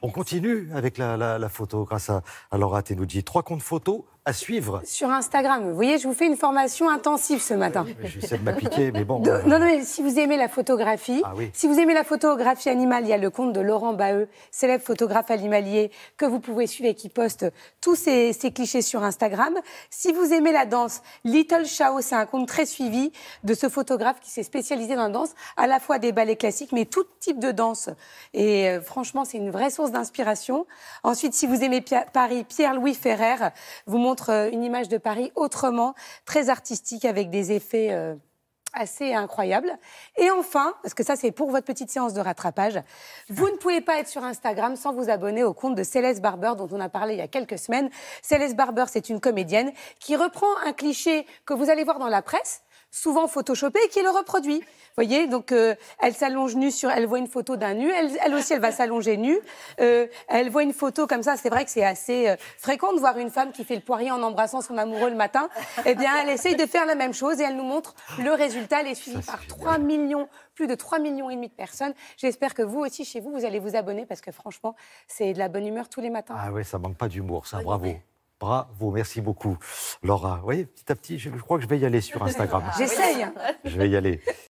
On continue avec la, photo grâce à, à Laura Tenoudji. Trois comptes photos à suivre. Sur Instagram. Vous voyez, je vous fais une formation intensive ce matin. J'essaie de m'appliquer, mais bon. Euh, non, non, mais si vous aimez la photographie, ah si vous aimez la photographie animale, il y a le compte de Laurent Baeux, célèbre photographe animalier, que vous pouvez suivre et qui poste tous ses, clichés sur Instagram. Si vous aimez la danse, Little Chao, c'est un compte très suivi de ce photographe qui s'est spécialisé dans la danse, à la fois des ballets classiques, mais tout type de danse. Et euh, franchement, c'est une vraie source d'inspiration. Ensuite, si vous aimez Paris, Pierre-Louis Ferrer, vous montre montre euh, une image de Paris autrement, très artistique, avec des effets euh, assez incroyables. Et enfin, parce que ça c'est pour votre petite séance de rattrapage, vous ne pouvez pas être sur Instagram sans vous abonner au compte de Céleste Barber dont on a parlé il y a quelques semaines. Céleste Barber, c'est une comédienne qui reprend un cliché que vous allez voir dans la presse souvent photoshopée, qui le reproduit. Vous voyez, donc euh, elle s'allonge nue sur, elle voit une photo d'un nu, elle, aussi elle va s'allonger nue, euh, elle voit une photo comme ça, c'est vrai que c'est assez euh, fréquent de voir une femme qui fait le poirier en embrassant son amoureux le matin, eh bien elle essaye de faire la même chose et elle nous montre le résultat, elle est suivie par 3 millions, plus de 3 millions et demi de personnes. J'espère que vous aussi chez vous, vous allez vous abonner parce que franchement, c'est de la bonne humeur tous les matins. Ah oui, ça manque pas d'humour, ça, bravo. Bravo, merci beaucoup, Laura. Vous petit à petit, je, crois que je vais y aller sur ah Instagram. J'essaye. Je vais y aller.